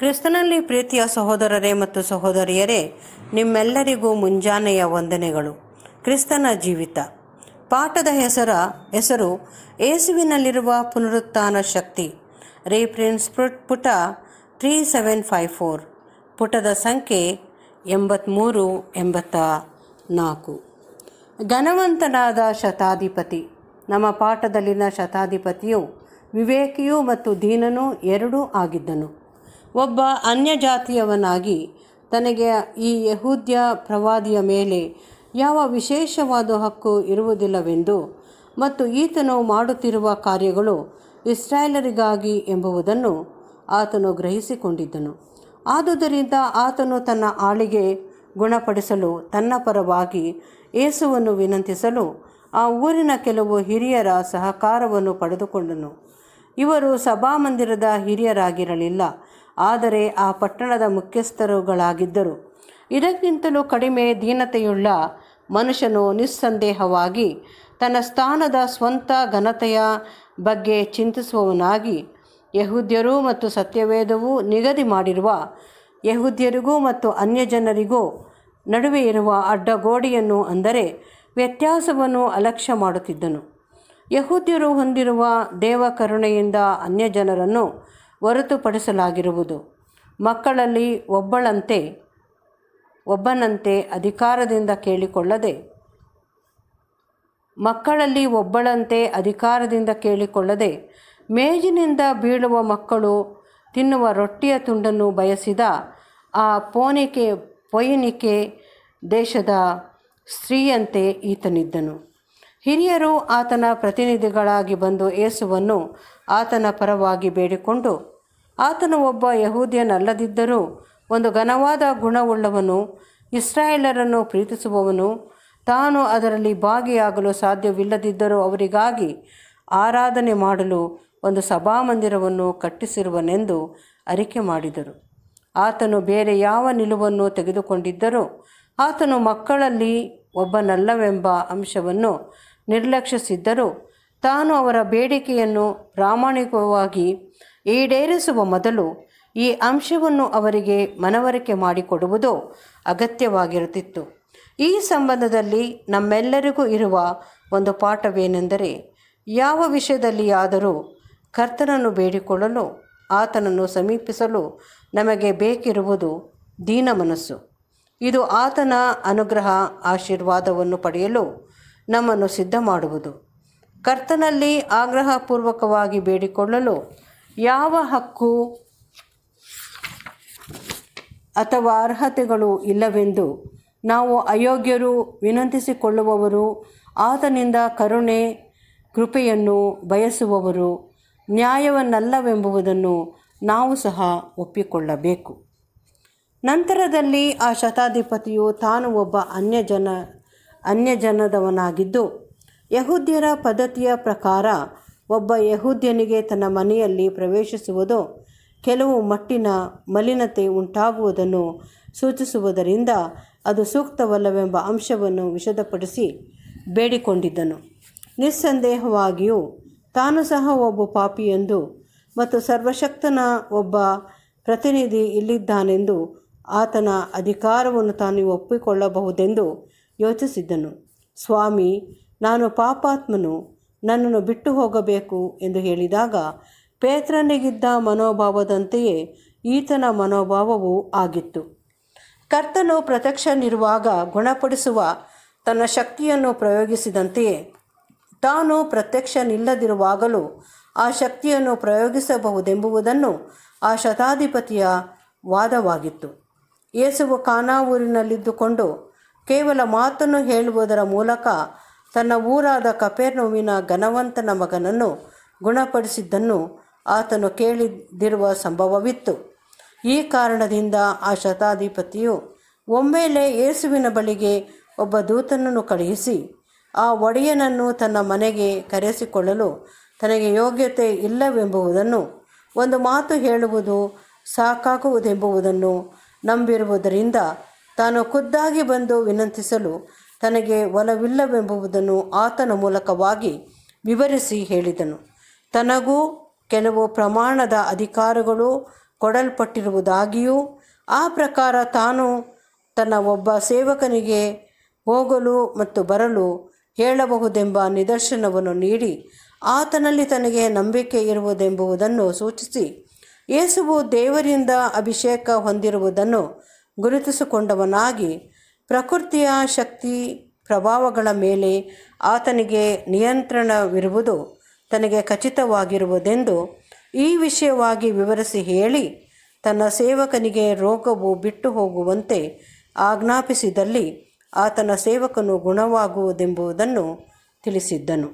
ಕ್ರಿಸ್ತನಲ್ಲಿ ಪ್ರೀತಿಯ ಸಹೋದರರೇ ಮತ್ತು ಸಹೋದರಿಯರೇ ನಿಮ್ಮೆಲ್ಲರಿಗೂ ಮುಂಜಾನೆಯ ವಂದನೆಗಳು ಕ್ರಿಸ್ತನ ಜೀವಿತ ಪಾಠದ ಹೆಸರ ಹೆಸರು ಏಸುವಿನಲ್ಲಿರುವ ಪುನರುತ್ಥಾನ ಶಕ್ತಿ ರೀಪ್ರಿನ್ಸ್ ಪುಟ ತ್ರೀ ಸೆವೆನ್ ಫೈವ್ ಫೋರ್ ಪುಟದ ಸಂಖ್ಯೆ ಎಂಬತ್ತ್ಮೂರು ಎಂಬತ್ತ ನಾಲ್ಕು ಘನವಂತನಾದ ಶತಾಧಿಪತಿ ನಮ್ಮ ಪಾಠದಲ್ಲಿನ ಶತಾಧಿಪತಿಯು ವಿವೇಕಿಯು ಮತ್ತು ದೀನನೂ ಎರಡೂ ಆಗಿದ್ದನು ಒಬ್ಬ ಅನ್ಯಜಾತಿಯವನಾಗಿ ತನಗೆ ಈ ಯಹೂದ್ಯ ಪ್ರವಾದಿಯ ಮೇಲೆ ಯಾವ ವಿಶೇಷವಾದ ಹಕ್ಕು ಇರುವುದಿಲ್ಲವೆಂದು ಮತ್ತು ಈತನು ಮಾಡುತ್ತಿರುವ ಕಾರ್ಯಗಳು ಇಸ್ರಾಯೇಲರಿಗಾಗಿ ಎಂಬುವುದನ್ನು ಆತನು ಗ್ರಹಿಸಿಕೊಂಡಿದ್ದನು ಆದುದರಿಂದ ಆತನು ತನ್ನ ಆಳಿಗೆ ಗುಣಪಡಿಸಲು ತನ್ನ ಪರವಾಗಿ ಏಸುವನ್ನು ವಿನಂತಿಸಲು ಆ ಊರಿನ ಕೆಲವು ಹಿರಿಯರ ಸಹಕಾರವನ್ನು ಪಡೆದುಕೊಂಡನು ಇವರು ಸಭಾಮಂದಿರದ ಹಿರಿಯರಾಗಿರಲಿಲ್ಲ ಆದರೆ ಆ ಪಟ್ಟಣದ ಮುಖ್ಯಸ್ಥರುಗಳಾಗಿದ್ದರು ಇದಕ್ಕಿಂತಲೂ ಕಡಿಮೆ ದೀನತೆಯುಳ್ಳ ಮನುಷ್ಯನು ನಿಸ್ಸಂದೇಹವಾಗಿ ತನ್ನ ಸ್ಥಾನದ ಸ್ವಂತ ಘನತೆಯ ಬಗ್ಗೆ ಚಿಂತಿಸುವವನಾಗಿ ಯಹೂದ್ಯರು ಮತ್ತು ಸತ್ಯವೇದವು ನಿಗದಿ ಮಾಡಿರುವ ಯಹೂದ್ಯರಿಗೂ ಮತ್ತು ಜನರಿಗೂ ನಡುವೆ ಇರುವ ಅಡ್ಡಗೋಡಿಯನ್ನು ಅಂದರೆ ವ್ಯತ್ಯಾಸವನ್ನು ಅಲಕ್ಷ್ಯ ಮಾಡುತ್ತಿದ್ದನು ಯಹೂದ್ಯರು ಹೊಂದಿರುವ ದೇವಕರುಣೆಯಿಂದ ಅನ್ಯ ಜನರನ್ನು ಹೊರತುಪಡಿಸಲಾಗಿರುವುದು ಮಕ್ಕಳಲ್ಲಿ ಒಬ್ಬಳಂತೆ ಒಬ್ಬನಂತೆ ಅಧಿಕಾರದಿಂದ ಕೇಳಿಕೊಳ್ಳದೆ ಮಕ್ಕಳಲ್ಲಿ ಒಬ್ಬಳಂತೆ ಅಧಿಕಾರದಿಂದ ಕೇಳಿಕೊಳ್ಳದೆ ಮೇಜಿನಿಂದ ಬೀಳುವ ಮಕ್ಕಳು ತಿನ್ನುವ ರೊಟ್ಟಿಯ ತುಂಡನ್ನು ಬಯಸಿದ ಆ ಪೋನಿಕೆ ಪೊಯಿನಿಕೆ ದೇಶದ ಸ್ತ್ರೀಯಂತೆ ಈತನಿದ್ದನು ಹಿರಿಯರು ಆತನ ಪ್ರತಿನಿಧಿಗಳಾಗಿ ಬಂದು ಏಸುವನ್ನು ಆತನ ಪರವಾಗಿ ಬೇಡಿಕೊಂಡು ಆತನು ಒಬ್ಬ ಯಹೂದಿಯನಲ್ಲದಿದ್ದರೂ ಒಂದು ಘನವಾದ ಗುಣವುಳ್ಳವನು ಇಸ್ರಾಯೇಲರನ್ನು ಪ್ರೀತಿಸುವವನು ತಾನು ಅದರಲ್ಲಿ ಭಾಗಿಯಾಗಲು ಸಾಧ್ಯವಿಲ್ಲದಿದ್ದರೂ ಅವರಿಗಾಗಿ ಆರಾಧನೆ ಮಾಡಲು ಒಂದು ಸಭಾಮಂದಿರವನ್ನು ಕಟ್ಟಿಸಿರುವನೆಂದು ಅರಿಕೆ ಮಾಡಿದರು ಆತನು ಬೇರೆ ಯಾವ ನಿಲುವನ್ನು ತೆಗೆದುಕೊಂಡಿದ್ದರೂ ಆತನು ಮಕ್ಕಳಲ್ಲಿ ಒಬ್ಬನಲ್ಲವೆಂಬ ಅಂಶವನ್ನು ನಿರ್ಲಕ್ಷಿಸಿದ್ದರೂ ತಾನು ಅವರ ಬೇಡಿಕೆಯನ್ನು ಪ್ರಾಮಾಣಿಕವಾಗಿ ಈಡೇರಿಸುವ ಮೊದಲು ಈ ಅಂಶವನ್ನು ಅವರಿಗೆ ಮನವರಿಕೆ ಮಾಡಿಕೊಡುವುದು ಅಗತ್ಯವಾಗಿರುತ್ತಿತ್ತು ಈ ಸಂಬಂಧದಲ್ಲಿ ನಮ್ಮೆಲ್ಲರಿಗೂ ಇರುವ ಒಂದು ಪಾಠವೇನೆಂದರೆ ಯಾವ ವಿಷಯದಲ್ಲಿಯಾದರೂ ಕರ್ತನನ್ನು ಬೇಡಿಕೊಳ್ಳಲು ಆತನನ್ನು ಸಮೀಪಿಸಲು ನಮಗೆ ಬೇಕಿರುವುದು ದೀನ ಮನಸ್ಸು ಇದು ಆತನ ಅನುಗ್ರಹ ಆಶೀರ್ವಾದವನ್ನು ಪಡೆಯಲು ನಮ್ಮನ್ನು ಸಿದ್ಧ ಮಾಡುವುದು ಕರ್ತನಲ್ಲಿ ಆಗ್ರಹಪೂರ್ವಕವಾಗಿ ಬೇಡಿಕೊಳ್ಳಲು ಯಾವ ಹಕ್ಕು ಅಥವಾ ಅರ್ಹತೆಗಳು ಇಲ್ಲವೆಂದು ನಾವು ಅಯೋಗ್ಯರು ವಿನಂತಿಸಿಕೊಳ್ಳುವವರು ಆತನಿಂದ ಕರುಣೆ ಕೃಪೆಯನ್ನು ಬಯಸುವವರು ನ್ಯಾಯವನ್ನಲ್ಲವೆಂಬುವುದನ್ನು ನಾವು ಸಹ ಒಪ್ಪಿಕೊಳ್ಳಬೇಕು ನಂತರದಲ್ಲಿ ಆ ಶತಾಧಿಪತಿಯು ತಾನು ಒಬ್ಬ ಅನ್ಯಜನ ಅನ್ಯಜನದವನಾಗಿದ್ದು ಯಹುದ್ಯರ ಪದ್ಧತಿಯ ಪ್ರಕಾರ ಒಬ್ಬ ಯಹೂದ್ಯನಿಗೆ ತನ್ನ ಮನೆಯಲ್ಲಿ ಪ್ರವೇಶಿಸುವುದು ಕೆಲವು ಮಟ್ಟಿನ ಮಲಿನತೆ ಉಂಟಾಗುವುದನ್ನು ಸೂಚಿಸುವುದರಿಂದ ಅದು ಸೂಕ್ತವಲ್ಲವೆಂಬ ಅಂಶವನ್ನು ವಿಷದಪಡಿಸಿ ಬೇಡಿಕೊಂಡಿದ್ದನು ನಿಸ್ಸಂದೇಹವಾಗಿಯೂ ತಾನು ಸಹ ಒಬ್ಬ ಪಾಪಿಯೆಂದು ಮತ್ತು ಸರ್ವಶಕ್ತನ ಒಬ್ಬ ಪ್ರತಿನಿಧಿ ಇಲ್ಲಿದ್ದಾನೆಂದು ಆತನ ಅಧಿಕಾರವನ್ನು ತಾನು ಒಪ್ಪಿಕೊಳ್ಳಬಹುದೆಂದು ಯೋಚಿಸಿದ್ದನು ಸ್ವಾಮಿ ನಾನು ಪಾಪಾತ್ಮನು ನನ್ನನ್ನು ಬಿಟ್ಟು ಹೋಗಬೇಕು ಎಂದು ಹೇಳಿದಾಗ ಪೇತ್ರನಿಗಿದ್ದ ಮನೋಭಾವದಂತೆಯೇ ಈತನ ಮನೋಭಾವವೂ ಆಗಿತ್ತು ಕರ್ತನು ಪ್ರತ್ಯಕ್ಷನಿರುವಾಗ ಗುಣಪಡಿಸುವ ತನ್ನ ಶಕ್ತಿಯನ್ನು ಪ್ರಯೋಗಿಸಿದಂತೆಯೇ ತಾನು ಪ್ರತ್ಯಕ್ಷನಿಲ್ಲದಿರುವಾಗಲೂ ಆ ಶಕ್ತಿಯನ್ನು ಪ್ರಯೋಗಿಸಬಹುದೆಂಬುವುದನ್ನು ಆ ಶತಾಧಿಪತಿಯ ವಾದವಾಗಿತ್ತು ಯೇಸುವು ಖಾನಾ ಊರಿನಲ್ಲಿದ್ದುಕೊಂಡು ಕೇವಲ ಮಾತನ್ನು ಹೇಳುವುದರ ಮೂಲಕ ತನ್ನ ಊರಾದ ಕಪೇರ್ನೋವಿನ ಘನವಂತನ ಮಗನನ್ನು ಗುಣಪಡಿಸಿದ್ದನ್ನು ಆತನು ಕೇಳಿದಿರುವ ಸಂಭವವಿತ್ತು ಈ ಕಾರಣದಿಂದ ಆ ಶತಾಧಿಪತಿಯು ಒಮ್ಮೆಲೆ ಯೇಸುವಿನ ಬಳಿಗೆ ಒಬ್ಬ ದೂತನನ್ನು ಕಳುಹಿಸಿ ಆ ಒಡೆಯನನ್ನು ತನ್ನ ಮನೆಗೆ ಕರೆಸಿಕೊಳ್ಳಲು ತನಗೆ ಯೋಗ್ಯತೆ ಇಲ್ಲವೆಂಬುದನ್ನು ಒಂದು ಮಾತು ಹೇಳುವುದು ಸಾಕಾಗುವುದೆಂಬುವುದನ್ನು ನಂಬಿರುವುದರಿಂದ ತಾನು ಖುದ್ದಾಗಿ ಬಂದು ವಿನಂತಿಸಲು ತನಗೆ ಒಲವಿಲ್ಲವೆಂಬುದನ್ನು ಆತನ ಮೂಲಕವಾಗಿ ವಿವರಿಸಿ ಹೇಳಿದನು ತನಗೂ ಕೆಲವು ಪ್ರಮಾಣದ ಅಧಿಕಾರಗಳು ಕೊಡಲ್ಪಟ್ಟಿರುವುದಾಗಿಯೂ ಆ ಪ್ರಕಾರ ತಾನು ತನ್ನ ಒಬ್ಬ ಸೇವಕನಿಗೆ ಹೋಗಲು ಮತ್ತು ಬರಲು ಹೇಳಬಹುದೆಂಬ ನಿದರ್ಶನವನ್ನು ನೀಡಿ ಆತನಲ್ಲಿ ತನಗೆ ನಂಬಿಕೆ ಇರುವುದೆಂಬುದನ್ನು ಸೂಚಿಸಿ ಯೇಸುವು ದೇವರಿಂದ ಅಭಿಷೇಕ ಹೊಂದಿರುವುದನ್ನು ಗುರುತಿಸಿಕೊಂಡವನಾಗಿ ಪ್ರಕೃತಿಯ ಶಕ್ತಿ ಪ್ರಭಾವಗಳ ಮೇಲೆ ಆತನಿಗೆ ನಿಯಂತ್ರಣವಿರುವುದು ತನಗೆ ಖಚಿತವಾಗಿರುವುದೆಂದು ಈ ವಿಷಯವಾಗಿ ವಿವರಿಸಿ ಹೇಳಿ ತನ್ನ ಸೇವಕನಿಗೆ ರೋಗವು ಬಿಟ್ಟು ಹೋಗುವಂತೆ ಆಜ್ಞಾಪಿಸಿದಲ್ಲಿ ಆತನ ಸೇವಕನು ಗುಣವಾಗುವುದೆಂಬುದನ್ನು ತಿಳಿಸಿದ್ದನು